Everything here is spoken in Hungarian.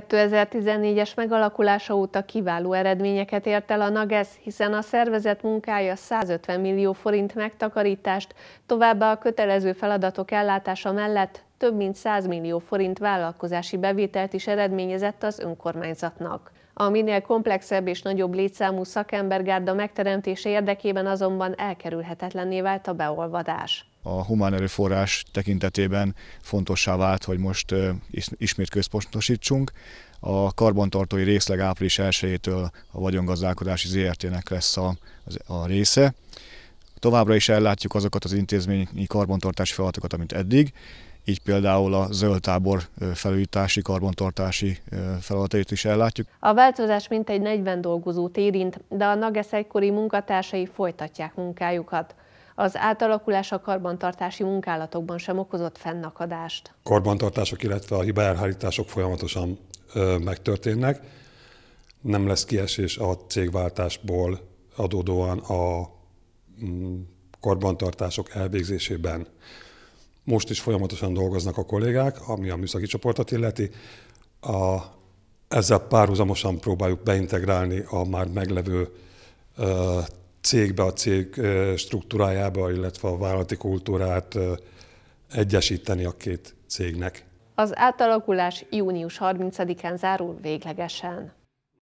2014-es megalakulása óta kiváló eredményeket ért el a NAGES, hiszen a szervezet munkája 150 millió forint megtakarítást, továbbá a kötelező feladatok ellátása mellett több mint 100 millió forint vállalkozási bevételt is eredményezett az önkormányzatnak. A minél komplexebb és nagyobb létszámú szakembergárda megteremtése érdekében azonban elkerülhetetlenné vált a beolvadás a humán erőforrás tekintetében fontossá vált, hogy most ismét központosítsunk. A karbantartói részleg április 1-től a vagyongazdálkodási ZRT-nek lesz a, a része. Továbbra is ellátjuk azokat az intézményi karbantartási feladatokat, amit eddig, így például a zöldtábor felújítási, karbantartási feladatait is ellátjuk. A változás mintegy 40 dolgozót érint, de a NAGESZ egykori munkatársai folytatják munkájukat. Az átalakulás a karbantartási munkálatokban sem okozott fennakadást. A karbantartások, illetve a hibaelhárítások folyamatosan ö, megtörténnek. Nem lesz kiesés a cégváltásból adódóan a mm, karbantartások elvégzésében. Most is folyamatosan dolgoznak a kollégák, ami a műszaki csoportot illeti. A, ezzel párhuzamosan próbáljuk beintegrálni a már meglevő ö, cégbe, a cég ö, struktúrájába, illetve a vállalati kultúrát ö, egyesíteni a két cégnek. Az átalakulás június 30-án zárul véglegesen.